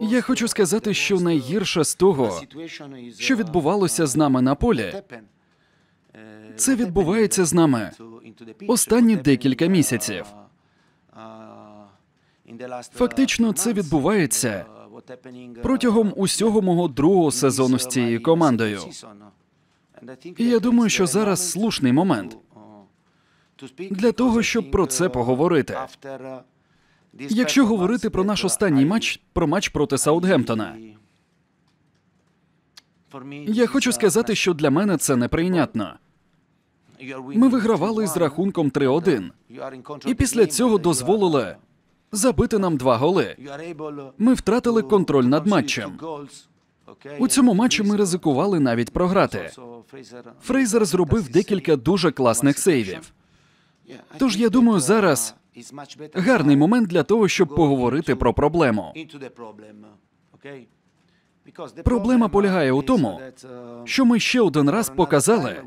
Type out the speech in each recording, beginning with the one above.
Я хочу сказати, що найгірше з того, що відбувалося з нами на полі, це відбувається з нами останні декілька місяців. Фактично, це відбувається протягом усього мого другого сезону з цією командою. І я думаю, що зараз слушний момент для того, щоб про це поговорити. Якщо говорити про наш останній матч, про матч проти Саутгемптона, я хочу сказати, що для мене це неприйнятно. Ми вигравали з рахунком 3-1, і після цього дозволили забити нам два голи. Ми втратили контроль над матчем. У цьому матчі ми ризикували навіть програти. Фрейзер зробив декілька дуже класних сейвів. Тож я думаю, зараз гарний момент для того, щоб поговорити про проблему. Проблема полягає у тому, uh, що ми ще один раз показали,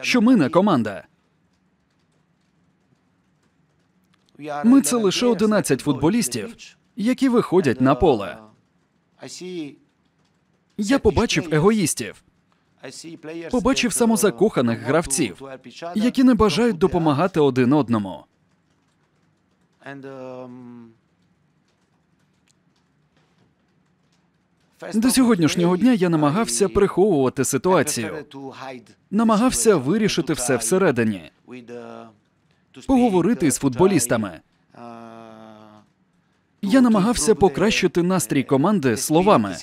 що ми не команда. Ми це лише 11 футболістів, які виходять на uh, поле. Я побачив егоїстів, побачив самозакоханих uh, гравців, які не бажають допомагати один одному. Um, До сьогоднішнього дня я намагався приховувати ситуацію, намагався вирішити все всередині, uh, поговорити uh, з футболістами. Uh, я намагався покращити настрій команди словами.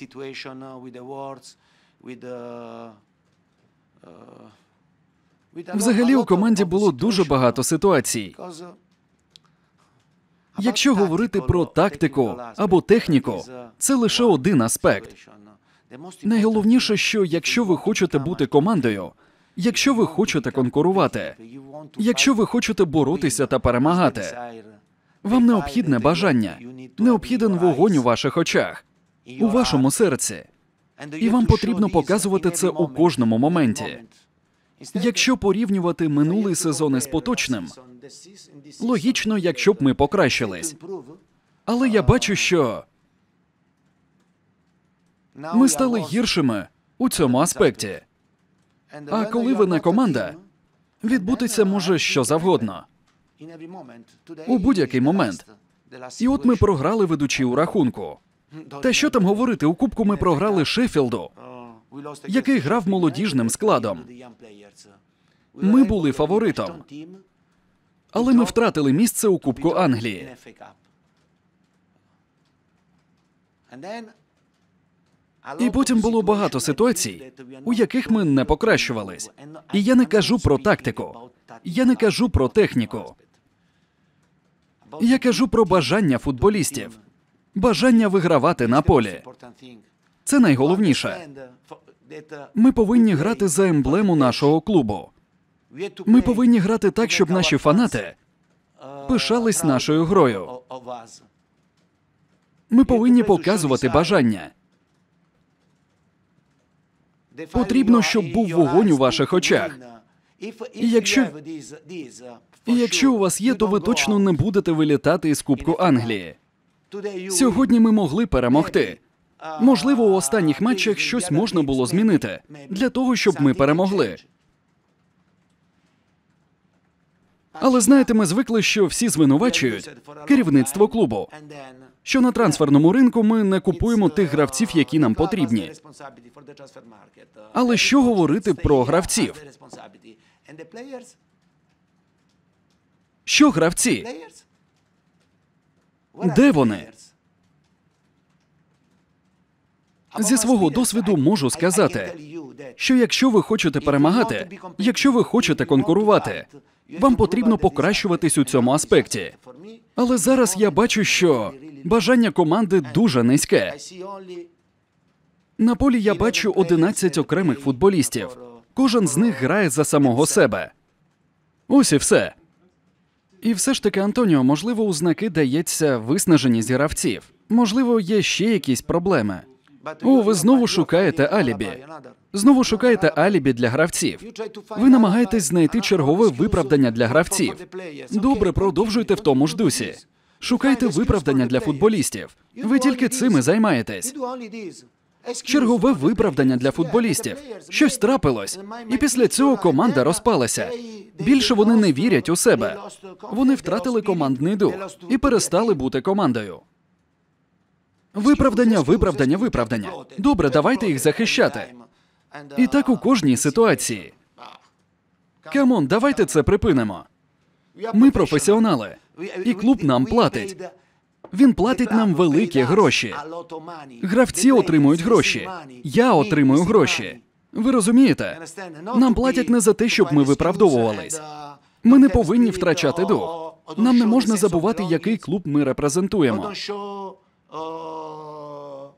Взагалі у команді було дуже багато ситуацій. Якщо говорити про тактику або техніку, е, це лише ну, один аспект. Найголовніше, що якщо ви хочете бути е, командою, якщо ви ну, хочете конкурувати, е, якщо ви хочете боротися та перемагати, вам необхідне бажання, необхіден вогонь у ваших очах, у вашому серці, і вам потрібно показувати це у кожному моменті. Якщо порівнювати минулий сезон із поточним, Логічно, якщо б ми покращились. Але я бачу, що ми стали гіршими у цьому аспекті. А коли ви не команда, відбутися може що завгодно. У будь-який момент. І от ми програли ведучі у рахунку. Та що там говорити? У Кубку ми програли Шеффілду, який грав молодіжним складом. Ми були фаворитом. Але ми втратили місце у Кубку Англії. І потім було багато ситуацій, у яких ми не покращувались. І я не кажу про тактику, я не кажу про техніку. Я кажу про бажання футболістів, бажання вигравати на полі. Це найголовніше. Ми повинні грати за емблему нашого клубу. Ми повинні грати так, щоб наші фанати пишались нашою грою. Ми повинні показувати бажання. Потрібно, щоб був вогонь у ваших очах. І якщо і якщо у вас є, то ви точно не будете вилітати із Кубку Англії. Сьогодні ми могли перемогти. Можливо, у останніх матчах щось можна було змінити для того, щоб ми перемогли. Але знаєте, ми звикли, що всі звинувачують керівництво клубу. що на трансферному ринку ми не купуємо тих гравців, які нам потрібні. Але що говорити про гравців? Що гравці? Де вони? Зі свого досвіду можу сказати, що якщо ви хочете перемагати, якщо ви хочете конкурувати, вам потрібно покращуватись у цьому аспекті. Але зараз я бачу, що бажання команди дуже низьке. На полі я бачу 11 окремих футболістів. Uh, Кожен з них uh, грає за самого себе. Ось і все. І все ж таки, Антоніо, можливо, у знаки дається виснаженість гравців. Можливо, є ще якісь проблеми. О, ви знову шукаєте алібі. Знову шукаєте алібі для гравців. Ви намагаєтесь знайти чергове виправдання для гравців. Добре, продовжуйте в тому ж дусі. Шукайте виправдання для футболістів. Ви тільки цим і займаєтесь. Чергове виправдання для футболістів. Щось трапилось, і після цього команда розпалася. Більше вони не вірять у себе. Вони втратили командний дух і перестали бути командою. Виправдання, виправдання, виправдання. Добре, давайте їх захищати. І так у кожній ситуації. Камон, давайте це припинимо. Ми професіонали, і клуб нам платить. Він платить нам великі гроші. Гравці отримують гроші. Я отримую гроші. Ви розумієте? Нам платять не за те, щоб ми виправдовувались. Ми не повинні втрачати дух. Нам не можна забувати, який клуб ми репрезентуємо.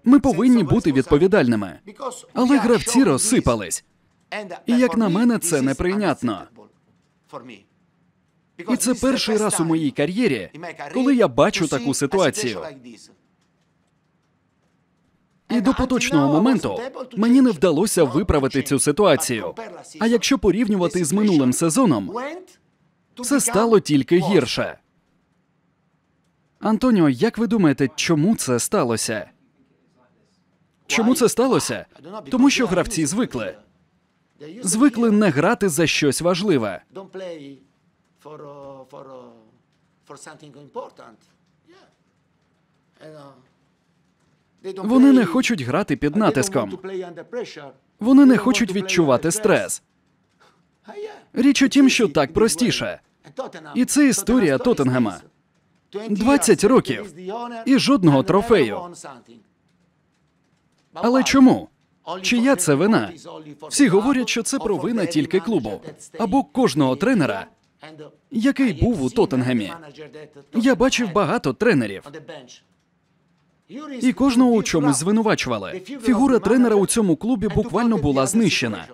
Ми повинні бути відповідальними. Але гравці розсипались. І як на мене, це неприйнятно. І це перший раз у моїй кар'єрі, коли я бачу таку ситуацію. І до поточного моменту мені не вдалося виправити цю ситуацію. А якщо порівнювати з минулим сезоном, це стало тільки гірше. Антоніо, як ви думаєте, чому це сталося? Чому це сталося? Тому що гравці звикли. Звикли не грати за щось важливе. Вони не хочуть грати під натиском. Вони не хочуть відчувати стрес. Річ у тім, що так простіше. І це історія Тоттенгема. 20 років і жодного трофею. Але чому? Чия це вина? Всі говорять, що це провина тільки клубу або кожного тренера, який був у Тоттенгемі. Я бачив багато тренерів. І кожного у чомусь звинувачували. Фігура тренера у цьому клубі буквально була знищена.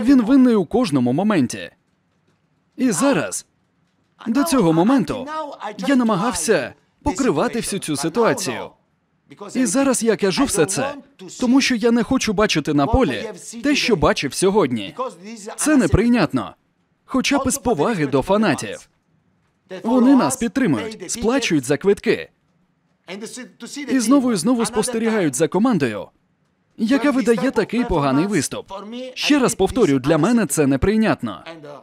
Він винний у кожному моменті. І зараз, до цього моменту, я намагався покривати всю цю ситуацію. І зараз я кажу все це, тому що я не хочу бачити на полі те, що бачив сьогодні. Це неприйнятно. Хоча б із поваги до фанатів. Вони нас підтримують, сплачують за квитки. І знову і знову спостерігають за командою, яка видає такий поганий виступ. Ще раз повторю, для мене це неприйнятно. Uh,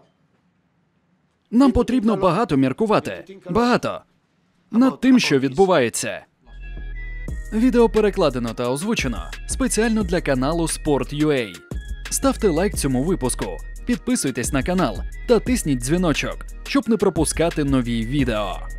Нам потрібно багато міркувати, багато над тим, що відбувається. Відео перекладено та озвучено спеціально для каналу Sport.ua. Ставте лайк цьому випуску, підписуйтесь на канал та тисніть дзвіночок, щоб не пропускати нові відео.